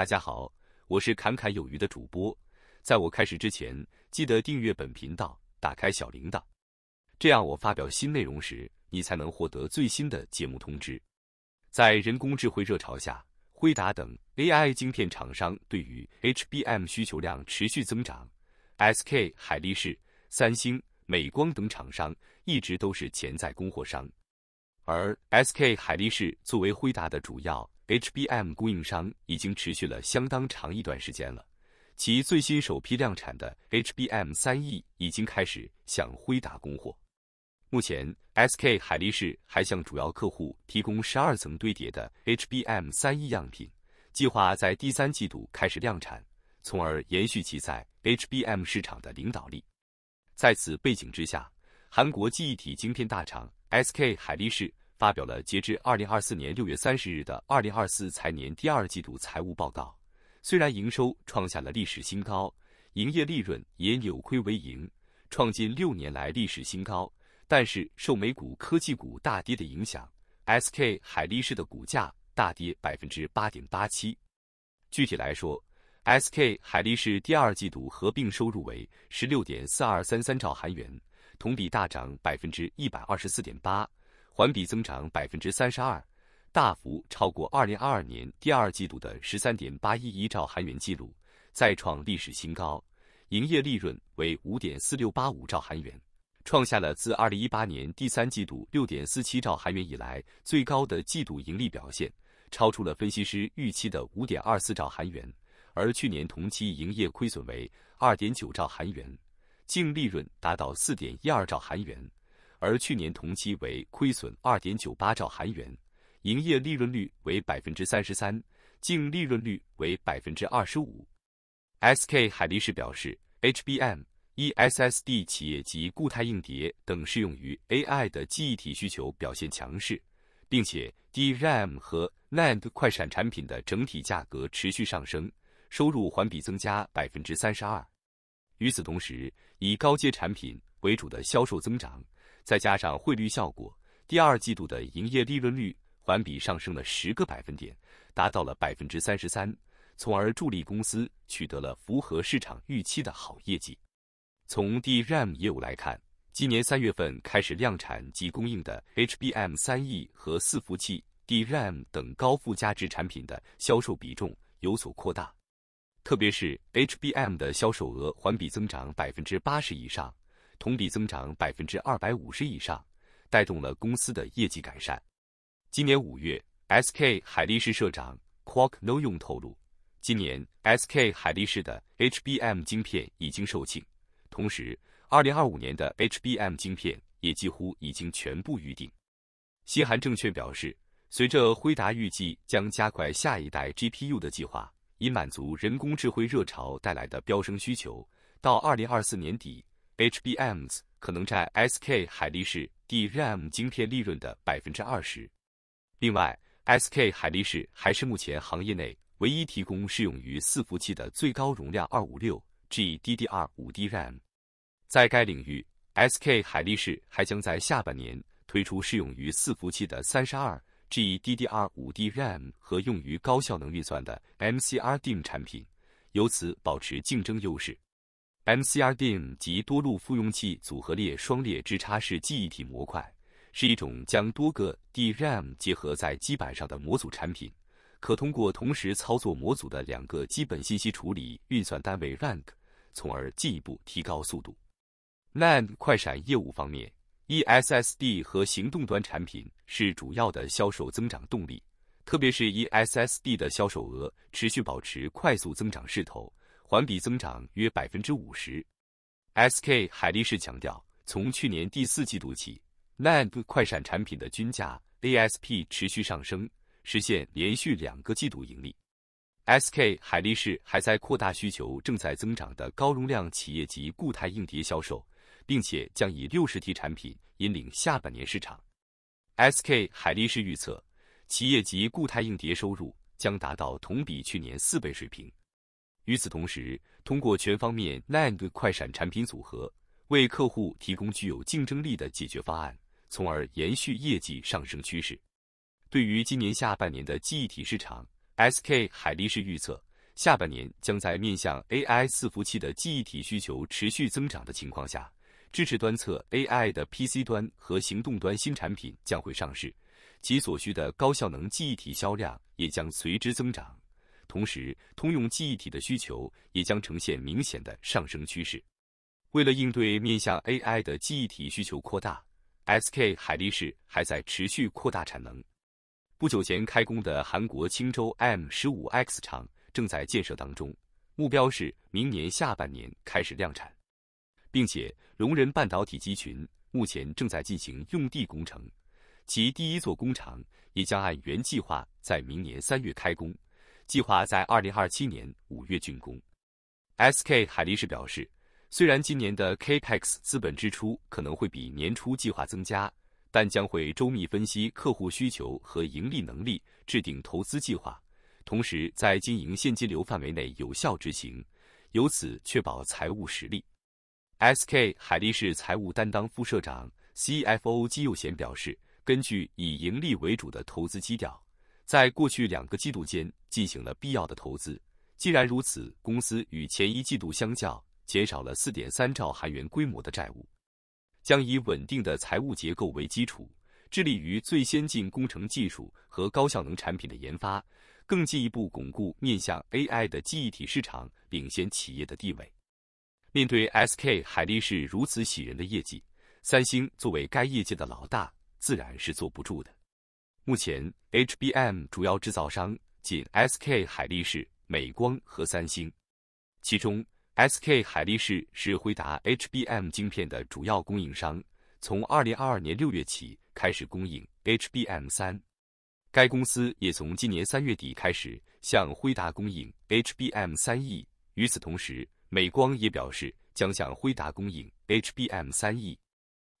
大家好，我是侃侃有余的主播。在我开始之前，记得订阅本频道，打开小铃铛，这样我发表新内容时，你才能获得最新的节目通知。在人工智慧热潮下，辉达等 AI 晶片厂商对于 HBM 需求量持续增长，SK 海力士、三星、美光等厂商一直都是潜在供货商，而 SK 海力士作为辉达的主要。HBM 供应商已经持续了相当长一段时间了，其最新首批量产的 HBM 三 E 已经开始向辉达供货。目前，SK 海力士还向主要客户提供十二层堆叠的 HBM 三 E 样品，计划在第三季度开始量产，从而延续其在 HBM 市场的领导力。在此背景之下，韩国记忆体晶片大厂 SK 海力士。发表了截至二零二四年六月三十日的二零二四财年第二季度财务报告。虽然营收创下了历史新高，营业利润也扭亏为盈，创近六年来历史新高，但是受美股科技股大跌的影响，SK 海力士的股价大跌百分之八点八七。具体来说，SK 海力士第二季度合并收入为十六点四二三三兆韩元，同比大涨百分之一百二十四点八。环比增长百分之三十二，大幅超过二零二二年第二季度的十三点八一亿兆韩元纪录，再创历史新高。营业利润为五点四六八五兆韩元，创下了自二零一八年第三季度六点四七兆韩元以来最高的季度盈利表现，超出了分析师预期的五点二四兆韩元。而去年同期营业亏损为二点九兆韩元，净利润达到四点一二兆韩元。而去年同期为亏损二点九八兆韩元，营业利润率为百分之三十三，净利润率为百分之二十五。SK 海力士表示，HBM、eSSD 企业级固态硬碟等适用于 AI 的记忆体需求表现强势，并且 DRAM 和 NAND 快闪产品的整体价格持续上升，收入环比增加百分之三十二。与此同时，以高阶产品为主的销售增长。再加上汇率效果，第二季度的营业利润率环比上升了十个百分点，达到了百分之三十三，从而助力公司取得了符合市场预期的好业绩。从 DRAM 业务来看，今年三月份开始量产及供应的 HBM 三 E 和伺服器 DRAM 等高附加值产品的销售比重有所扩大，特别是 HBM 的销售额环比增长百分之八十以上。同比增长百分之二百五十以上，带动了公司的业绩改善。今年五月，SK 海力士社长 q u a k No Yong 透露，今年 SK 海力士的 HBM 晶片已经售罄，同时，二零二五年的 HBM 晶片也几乎已经全部预定。西韩证券表示，随着辉达预计将加快下一代 GPU 的计划，以满足人工智慧热潮带来的飙升需求，到二零二四年底。HBMs 可能占 SK 海力士 DRAM 晶片利润的百分之二十。另外，SK 海力士还是目前行业内唯一提供适用于伺服器的最高容量二五六 G DDR5 DRAM。在该领域，SK 海力士还将在下半年推出适用于伺服器的三十二 G DDR5 DRAM 和用于高效能运算的 MCDRAM 产品，由此保持竞争优势。MCR DIM 及多路复用器组合列双列之插式记忆体模块是一种将多个 DRAM 结合在基板上的模组产品，可通过同时操作模组的两个基本信息处理运算单位 rank，从而进一步提高速度。NAND 快闪业务方面，eSSD 和行动端产品是主要的销售增长动力，特别是 eSSD 的销售额持续保持快速增长势头。环比增长约百分之五十。SK 海力士强调，从去年第四季度起，NAND 快闪产品的均价 （ASP） 持续上升，实现连续两个季度盈利。SK 海力士还在扩大需求正在增长的高容量企业级固态硬碟销售，并且将以六十 T 产品引领下半年市场。SK 海力士预测，企业级固态硬碟收入将达到同比去年四倍水平。与此同时，通过全方面 NAND 快闪产品组合，为客户提供具有竞争力的解决方案，从而延续业绩上升趋势。对于今年下半年的记忆体市场，SK 海力士预测，下半年将在面向 AI 四服器的记忆体需求持续增长的情况下，支持端侧 AI 的 PC 端和行动端新产品将会上市，其所需的高效能记忆体销量也将随之增长。同时，通用记忆体的需求也将呈现明显的上升趋势。为了应对面向 AI 的记忆体需求扩大，SK 海力士还在持续扩大产能。不久前开工的韩国青州 M15X 厂正在建设当中，目标是明年下半年开始量产。并且，龙仁半导体集群目前正在进行用地工程，其第一座工厂也将按原计划在明年三月开工。计划在二零二七年五月竣工。SK 海力士表示，虽然今年的 k p e x 资本支出可能会比年初计划增加，但将会周密分析客户需求和盈利能力，制定投资计划，同时在经营现金流范围内有效执行，由此确保财务实力。SK 海力士财务担当副社长 CFO 姬佑贤表示，根据以盈利为主的投资基调。在过去两个季度间进行了必要的投资。既然如此，公司与前一季度相较减少了四点三兆韩元规模的债务，将以稳定的财务结构为基础，致力于最先进工程技术和高效能产品的研发，更进一步巩固面向 AI 的记忆体市场领先企业的地位。面对 SK 海力士如此喜人的业绩，三星作为该业界的老大，自然是坐不住的。目前，HBM 主要制造商仅 SK 海力士、美光和三星。其中，SK 海力士是辉达 HBM 晶片的主要供应商，从二零二二年六月起开始供应 HBM 三。该公司也从今年三月底开始向辉达供应 HBM 三 E。与此同时，美光也表示将向辉达供应 HBM 三 E。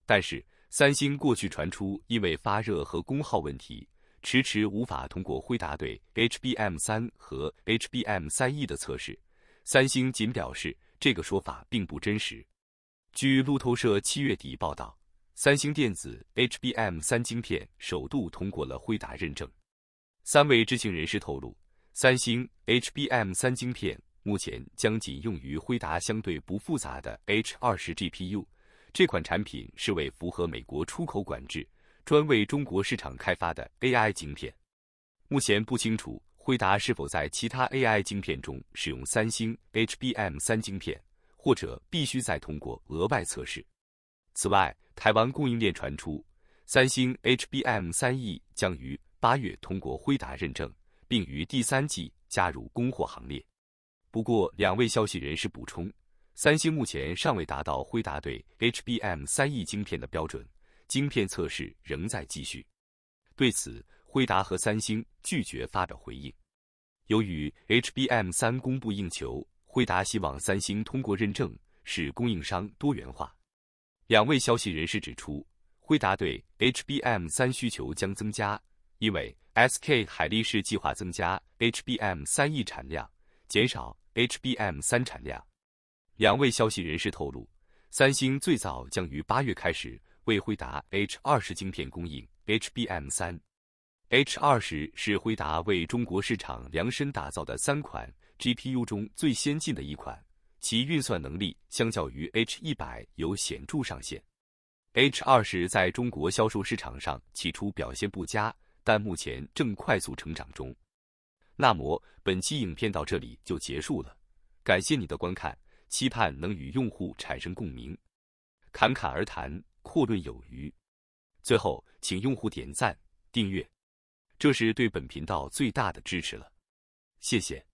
但是三星过去传出因为发热和功耗问题，迟迟无法通过辉达对 HBM3 和 HBM3E 的测试。三星仅表示这个说法并不真实。据路透社七月底报道，三星电子 HBM3 晶片首度通过了辉达认证。三位知情人士透露，三星 HBM3 晶片目前将仅用于辉达相对不复杂的 H20 GPU。这款产品是为符合美国出口管制，专为中国市场开发的 AI 晶片。目前不清楚辉达是否在其他 AI 晶片中使用三星 HBM 三晶片，或者必须再通过额外测试。此外，台湾供应链传出，三星 HBM 三 E 将于八月通过辉达认证，并于第三季加入供货行列。不过，两位消息人士补充。三星目前尚未达到辉达对 HBM 三亿晶片的标准，晶片测试仍在继续。对此，辉达和三星拒绝发表回应。由于 HBM 三供不应求，辉达希望三星通过认证使供应商多元化。两位消息人士指出，辉达对 HBM 三需求将增加，因为 S K 海力士计划增加 HBM 三亿产量，减少 HBM 三产量。两位消息人士透露，三星最早将于八月开始为辉达 H 二十晶片供应 HBM 三。H 二十是辉达为中国市场量身打造的三款 GPU 中最先进的一款，其运算能力相较于 H 一百有显著上限。H 二十在中国销售市场上起初表现不佳，但目前正快速成长中。那么本期影片到这里就结束了，感谢你的观看。期盼能与用户产生共鸣，侃侃而谈，阔论有余。最后，请用户点赞、订阅，这是对本频道最大的支持了。谢谢。